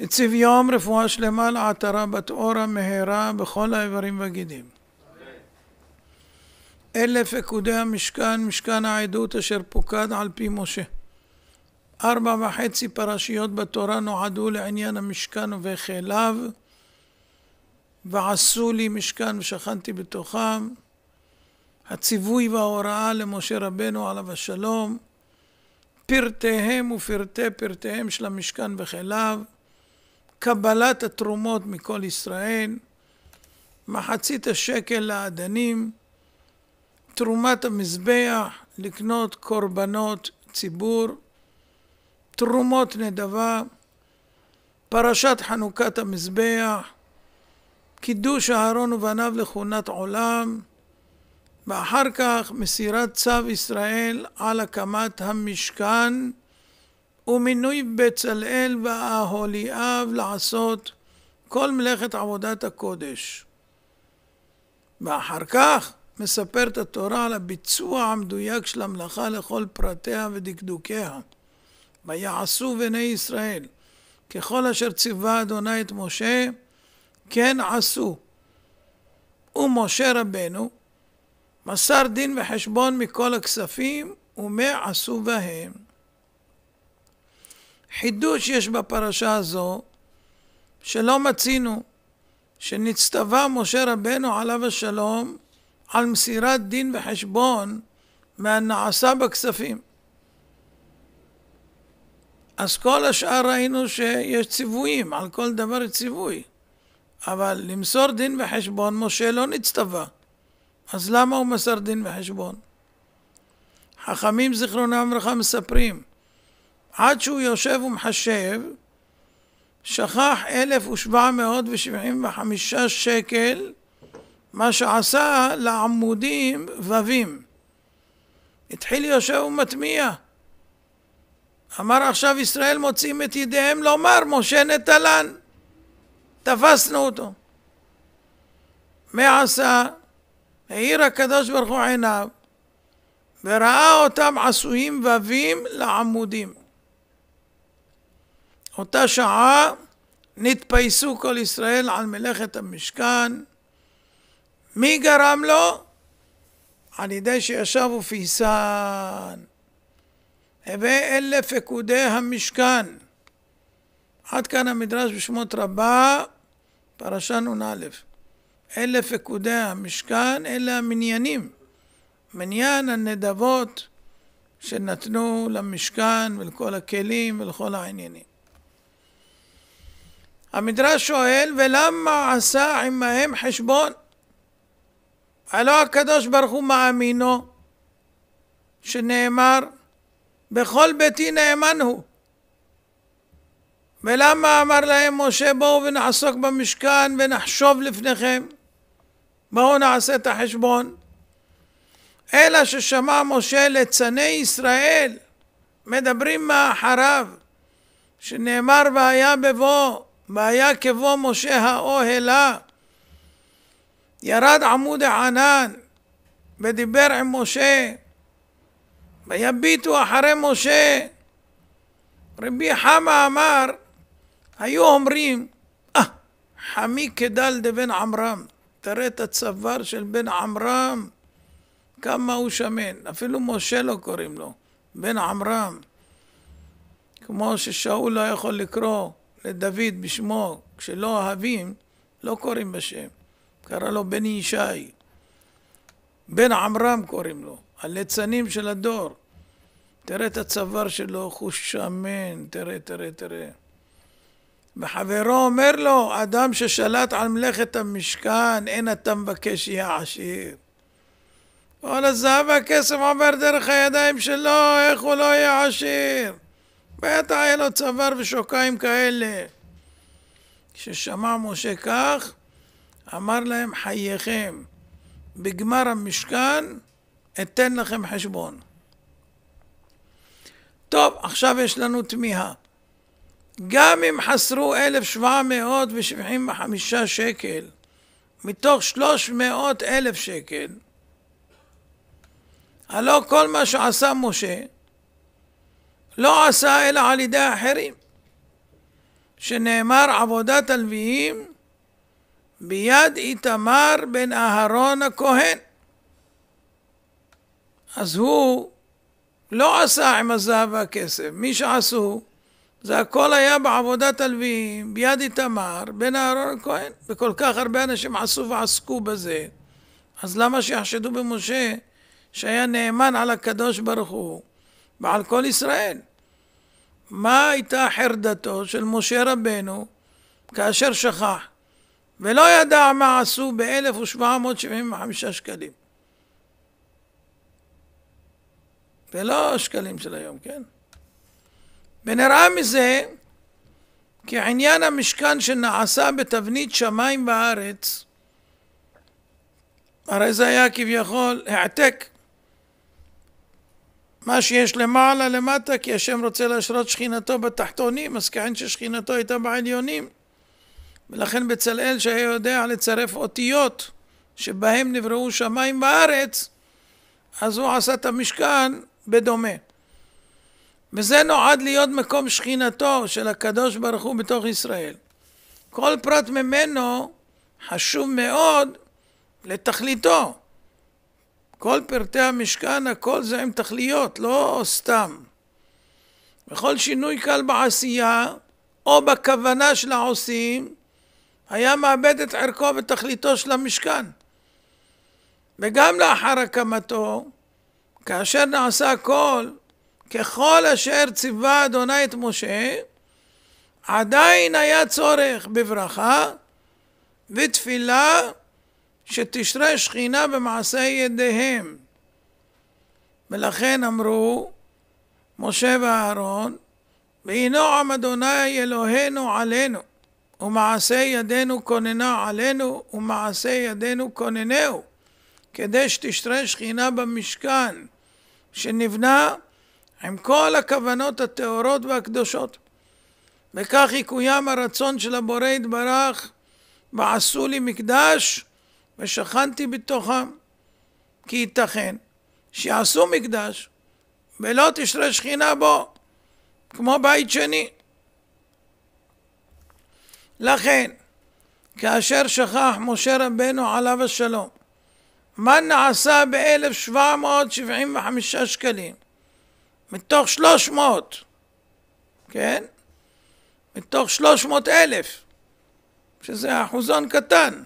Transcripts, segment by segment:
נציב יום רפואה שלמה לעטרה בת אורה מהרה בכל האיברים והגידים. אלף עקודי המשכן, משכן העדות אשר פוקד על פי משה. ארבע וחצי פרשיות בתורה נועדו לעניין המשכן ובחיליו, ועשו לי משכן ושכנתי בתוכם. הציווי וההוראה למשה רבנו עליו השלום, פרטיהם ופרטי פרטיהם של המשכן וחיליו. קבלת התרומות מכל ישראל, מחצית השקל לאדנים, תרומת המזבח, לקנות קורבנות ציבור, תרומות נדבה, פרשת חנוכת המזבח, קידוש אהרון ובניו לכהונת עולם, ואחר כך מסירת צו ישראל על הקמת המשכן ומינוי בצלאל ואהוליאב לעשות כל מלאכת עבודת הקודש. ואחר כך מספרת התורה על הביצוע המדויק של המלאכה לכל פרטיה ודקדוקיה. ויעשו בני ישראל ככל אשר ציווה אדוני את משה, כן עשו. ומשה רבנו מסר דין וחשבון מכל הכספים, ומה עשו בהם. חידוש יש בפרשה הזו שלא מצינו שנצטווה משה רבנו עליו השלום על מסירת דין וחשבון מהנעשה בכספים. אז כל השאר ראינו שיש ציוויים, על כל דבר ציווי. אבל למסור דין וחשבון, משה לא נצטווה. אז למה הוא מסר דין וחשבון? חכמים זיכרונם לברכה מספרים עד שהוא יושב ומחשב, שכח 1,775 שקל, מה שעשה לעמודים ווים. התחיל יושב ומטמיע. אמר עכשיו ישראל מוצאים את ידיהם לומר משה נטלן. תפסנו אותו. מה עשה? העיר הקדוש ברוך הוא עיניו וראה אותם עשויים ווים לעמודים. אותה שעה נתפייסו כל ישראל על מלאכת המשכן. מי גרם לו? על ידי שישב ופייסן. הווה אלה פקודי המשכן. עד כאן המדרש בשמות רבה, פרשה נ"א. אלה פקודי המשכן, אלה המניינים. מניין הנדבות שנתנו למשכן ולכל הכלים ולכל העניינים. המדרש שואל, ולמה עשה עמהם חשבון? הלא הקדוש ברוך הוא מאמינו, שנאמר, בכל ביתי נאמן הוא. ולמה אמר להם משה בואו ונעסוק במשכן ונחשוב לפניכם? בואו נעשה את החשבון. אלא ששמע משה ליצני ישראל מדברים מאחריו, שנאמר והיה בבוא והיה כבוא משה האוהלה. ירד עמוד הענן ודיבר עם משה, ויביטו אחרי משה. רבי חמא אמר, היו אומרים, אה, ah, חמי כדל דבן עמרם, תראה את הצוואר של בן עמרם, כמה הוא שמן, אפילו משה לא קוראים לו, בן עמרם. כמו ששאול לא יכול לקרוא לדוד בשמו, כשלא אוהבים, לא קוראים בשם. קרא לו בני ישי. בן עמרם קוראים לו, הליצנים של הדור. תראה את הצוואר שלו, חוש שמן, תראה, תראה, תראה. וחברו אומר לו, אדם ששלט על מלאכת המשכן, אין אתה מבקש שיהיה עשיר. כל הזהב והכסף עובר דרך הידיים שלו, איך הוא לא יהיה עשיר? בטח היה לו צוואר ושוקיים כאלה. כששמע משה כך, אמר להם חייכם, בגמר המשכן אתן לכם חשבון. טוב, עכשיו יש לנו תמיהה. גם אם חסרו 1,775 שקל מתוך 300,000 שקל, הלא כל מה שעשה משה לא עשה אלא על ידי אחרים, שנאמר עבודת הלוויים ביד איתמר בן אהרון הכהן. אז הוא לא עשה עם הזהב והכסף, מי שעשו זה הכל היה בעבודת הלוויים, ביד איתמר, בן אהרון הכהן, וכל כך הרבה אנשים עשו ועסקו בזה. אז למה שיחשדו במשה שהיה נאמן על הקדוש ברוך הוא? ועל כל ישראל. מה הייתה חרדתו של משה רבנו כאשר שכח ולא ידע מה עשו ב-1775 שקלים? ולא שקלים של היום, כן? ונראה מזה כי עניין המשכן שנעשה בתבנית שמיים בארץ הרי זה היה כביכול העתק מה שיש למעלה למטה, כי השם רוצה להשרות שכינתו בתחתונים, אז כעין ששכינתו הייתה בעליונים. ולכן בצלאל שהיה יודע לצרף אותיות שבהם נבראו שמיים בארץ, אז הוא עשה את המשכן בדומה. וזה נועד להיות מקום שכינתו של הקדוש ברוך הוא בתוך ישראל. כל פרט ממנו חשוב מאוד לתכליתו. כל פרטי המשכן, הכל זה עם תכליות, לא סתם. וכל שינוי קל בעשייה, או בכוונה של העושים, היה מאבד את ערכו ותכליתו של המשכן. וגם לאחר הקמתו, כאשר נעשה הכל, ככל אשר ציווה אדוני את משה, עדיין היה צורך בברכה ותפילה שתשרה שכינה במעשה ידיהם. ולכן אמרו משה ואהרון, והנה עם אדוני אלוהינו עלינו, ומעשה ידינו כוננה עלינו, ומעשה ידינו כוננהו, כדי שתשרה שכינה במשכן, שנבנה עם כל הכוונות הטהורות והקדושות. וכך יקוים הרצון של הבורא יתברך, ועשו לי מקדש ושכנתי בתוכם, כי ייתכן שיעשו מקדש ולא תשרה שכינה בו, כמו בית שני. לכן, כאשר שכח משה רבנו עליו השלום, מה נעשה ב-1,775 שקלים? מתוך 300, כן? מתוך 300 אלף, שזה אחוזון קטן.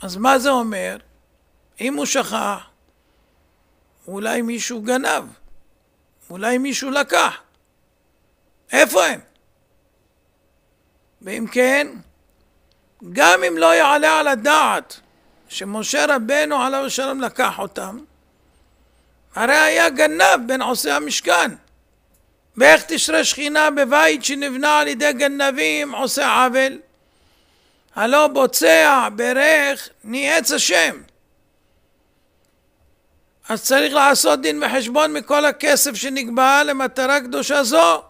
אז מה זה אומר? אם הוא שכח, אולי מישהו גנב, אולי מישהו לקח. איפה הם? ואם כן, גם אם לא יעלה על הדעת שמשה רבנו עליו השלום לקח אותם, הרי היה גנב בין עושי המשכן. ואיך תשרה שכינה בבית שנבנה על ידי גנבים עושה עוול? הלא בוצע ברך מעץ השם. אז צריך לעשות דין וחשבון מכל הכסף שנקבע למטרה קדושה זו,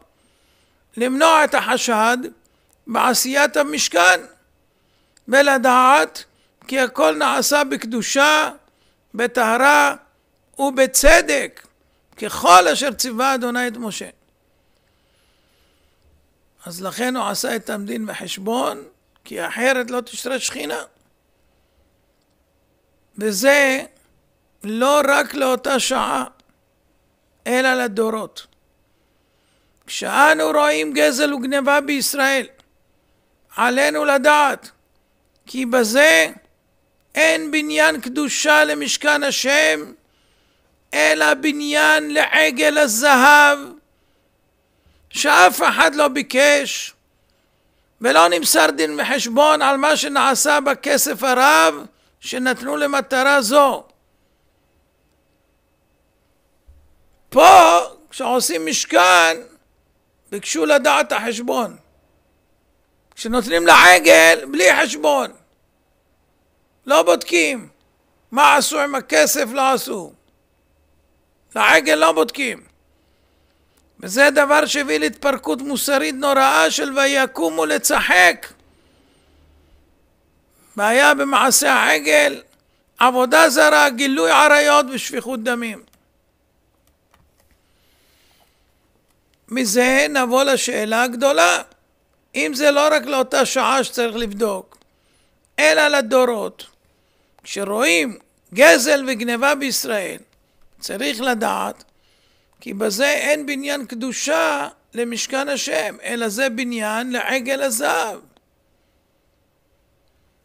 למנוע את החשד בעשיית המשכן, ולדעת כי הכל נעשה בקדושה, בטהרה ובצדק, ככל אשר ציווה אדוני את משה. אז לכן הוא עשה איתם דין וחשבון, כי אחרת לא תשרה שכינה. וזה לא רק לאותה שעה, אלא לדורות. כשאנו רואים גזל וגנבה בישראל, עלינו לדעת כי בזה אין בניין קדושה למשכן השם, אלא בניין לעגל הזהב, שאף אחד לא ביקש, ולא נמסר דין וחשבון על מה שנעשה בכסף הרב שנתנו למטרה זו. פה, כשעושים משכן, ביקשו לדעת החשבון. כשנותנים לעגל, בלי חשבון. לא בודקים מה עשו עם הכסף, לא עשו. לעגל לא בודקים. וזה דבר שהביא להתפרקות מוסרית נוראה של ויקומו לצחק. בעיה במעשה העגל, עבודה זרה, גילוי עריות ושפיכות דמים. מזה נבוא לשאלה הגדולה, אם זה לא רק לאותה שעה שצריך לבדוק, אלא לדורות. כשרואים גזל וגניבה בישראל, צריך לדעת כי בזה אין בניין קדושה למשכן השם, אלא זה בניין לעגל הזהב.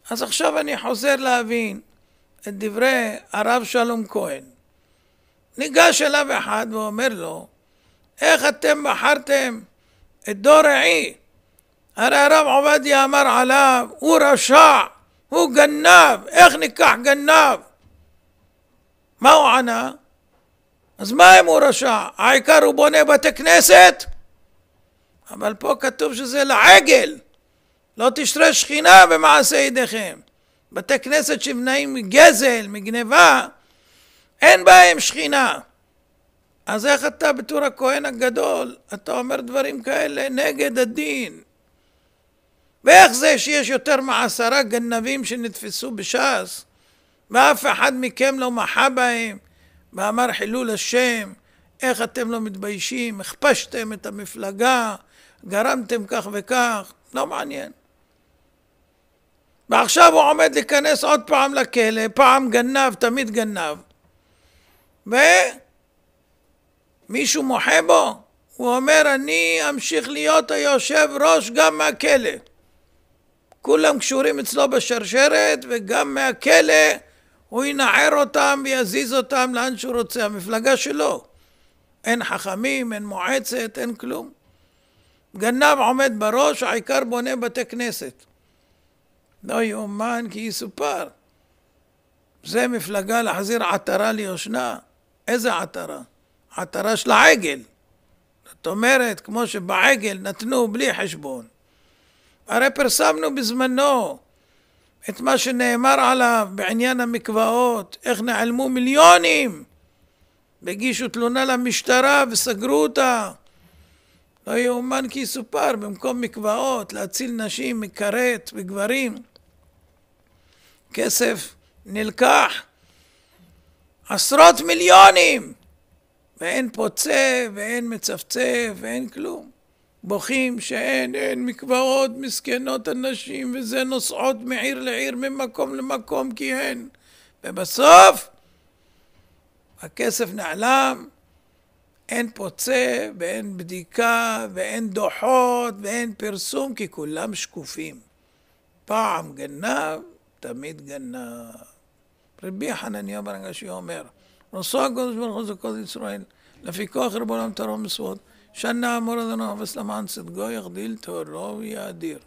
אז עכשיו אני חוזר להבין את דברי הרב שלום כהן. ניגש אליו אחד ואומר לו, איך אתם בחרתם את דור העי? הרי הרב עובדיה אמר עליו, הוא רשע, הוא גנב, איך ניקח גנב? מה הוא ענה? אז מה אם הוא רשע? העיקר הוא בונה בתי כנסת? אבל פה כתוב שזה לעגל. לא תשרה שכינה במעשה ידיכם. בתי כנסת שנבנעים מגזל, מגניבה, אין בהם שכינה. אז איך אתה בתור הכהן הגדול, אתה אומר דברים כאלה נגד הדין? ואיך זה שיש יותר מעשרה גנבים שנתפסו בש"ס ואף אחד מכם לא מחה בהם ואמר חילול השם, איך אתם לא מתביישים, הכפשתם את המפלגה, גרמתם כך וכך, לא מעניין. ועכשיו הוא עומד להיכנס עוד פעם לכלא, פעם גנב, תמיד גנב. ומישהו מוחה בו, הוא אומר, אני אמשיך להיות היושב ראש גם מהכלא. כולם קשורים אצלו בשרשרת, וגם מהכלא הוא ינער אותם ויזיז אותם לאן שהוא רוצה, המפלגה שלו. אין חכמים, אין מועצת, אין כלום. גנב עומד בראש, העיקר בונה בתי כנסת. לא יאומן כי יסופר. זה מפלגה להחזיר עטרה ליושנה? איזה עטרה? עטרה של העגל. זאת אומרת, כמו שבעגל נתנו בלי חשבון. הרי פרסמנו בזמנו את מה שנאמר עליו בעניין המקוואות, איך נעלמו מיליונים, והגישו תלונה למשטרה וסגרו אותה. לא יאומן כי יסופר, במקום מקוואות, להציל נשים מכרת וגברים. כסף נלקח, עשרות מיליונים, ואין פוצה ואין מצפצף ואין כלום. בוכים שאין, אין מקוואות, מסכנות הנשים, וזה נוסעות מעיר לעיר, ממקום למקום, כי הן. ובסוף, הכסף נעלם, אין פוצה, ואין בדיקה, ואין דוחות, ואין פרסום, כי כולם שקופים. פעם גנב, תמיד גנב. רבי חנניה ברגע שהוא אומר, נוסע הקדוש ברוך הוא זה ישראל, לפי כוח ריבונם תרום מסוות. شنا مرضنا في اسلام عن صدقا يغديل تورا ويادير